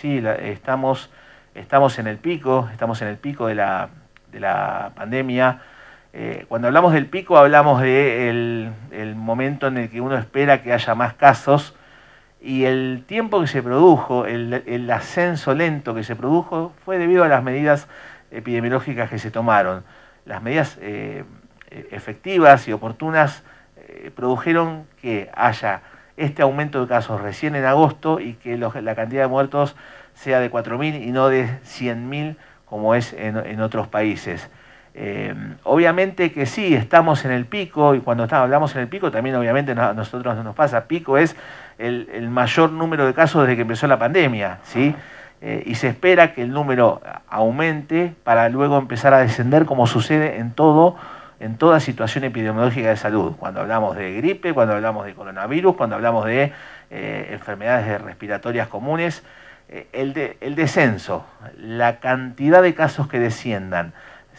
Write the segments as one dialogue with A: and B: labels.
A: Sí, estamos, estamos en el pico, estamos en el pico de la, pandemia. Eh, cuando hablamos del pico hablamos del momento en el que uno espera que haya más casos y el tiempo que se produjo, el, ascenso lento que se produjo fue debido a las medidas epidemiológicas que se tomaron. Las medidas eh, eh, efectivas y oportunas produjeron que haya este aumento de casos recién en agosto y que la cantidad de muertos sea de 4.000 y no de 100.000 como es en, otros países. Eh, obviamente que sí, estamos en el pico y cuando hablamos en el pico también obviamente a nosotros no nos pasa. Pico es el, mayor número de casos desde que empezó la pandemia, ¿sí? Eh, y se espera que el número aumente para luego empezar a descender como sucede en todo en toda situación epidemiológica de salud, cuando hablamos de gripe, cuando hablamos de coronavirus, cuando hablamos de eh, enfermedades respiratorias comunes, eh, el, descenso, la cantidad de casos que desciendan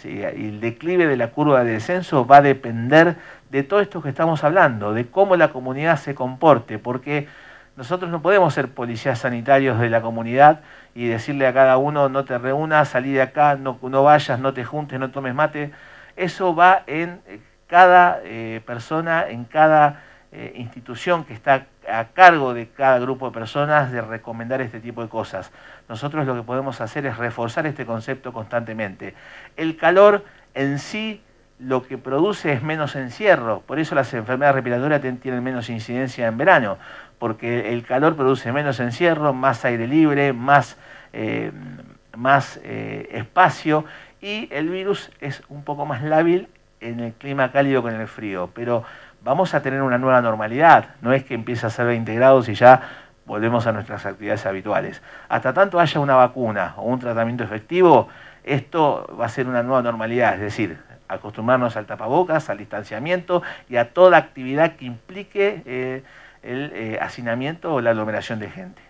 A: el declive de la curva de descenso va a depender de todo esto que estamos hablando, de cómo la comunidad se comporte, porque nosotros no podemos ser policías sanitarios de la comunidad y decirle a cada uno no te reúnas, salí de acá, no vayas, no te juntes, no tomes mate. Eso va en eh, cada eh, persona, en cada eh, institución que está a cargo de cada grupo de personas de recomendar este tipo de cosas. Nosotros lo que podemos hacer es reforzar este concepto constantemente. El calor en sí lo que produce es menos encierro, por eso las enfermedades respiratorias tienen menos incidencia en verano, porque el calor produce menos encierro, más aire libre, más, más espacio y el virus es un poco más lábil en el clima cálido que en el frío, pero vamos a tener una nueva normalidad, no es que empiece a ser 20 grados y ya volvemos a nuestras actividades habituales. Hasta tanto haya una vacuna o un tratamiento efectivo, esto va a ser una nueva normalidad, es decir, acostumbrarnos al tapabocas, al distanciamiento y a toda actividad que implique eh, el eh, hacinamiento o la aglomeración de gente.